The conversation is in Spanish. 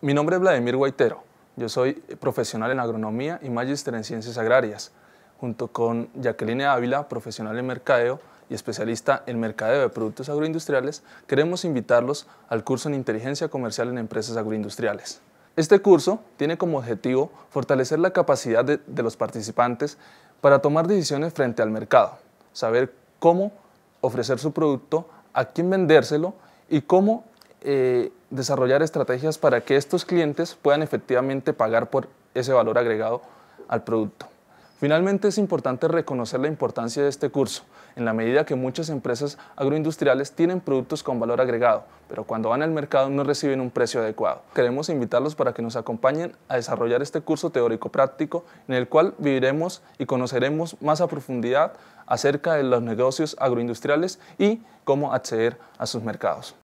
Mi nombre es Vladimir Guaitero. Yo soy profesional en agronomía y magíster en ciencias agrarias, junto con Jacqueline Ávila, profesional en mercadeo y especialista en mercadeo de productos agroindustriales, queremos invitarlos al curso en inteligencia comercial en empresas agroindustriales. Este curso tiene como objetivo fortalecer la capacidad de, los participantes para tomar decisiones frente al mercado, saber cómo ofrecer su producto, a quién vendérselo y cómo eh, desarrollar estrategias para que estos clientes puedan efectivamente pagar por ese valor agregado al producto. Finalmente, es importante reconocer la importancia de este curso, en la medida que muchas empresas agroindustriales tienen productos con valor agregado, pero cuando van al mercado no reciben un precio adecuado. Queremos invitarlos para que nos acompañen a desarrollar este curso teórico-práctico, en el cual viviremos y conoceremos más a profundidad acerca de los negocios agroindustriales y cómo acceder a sus mercados.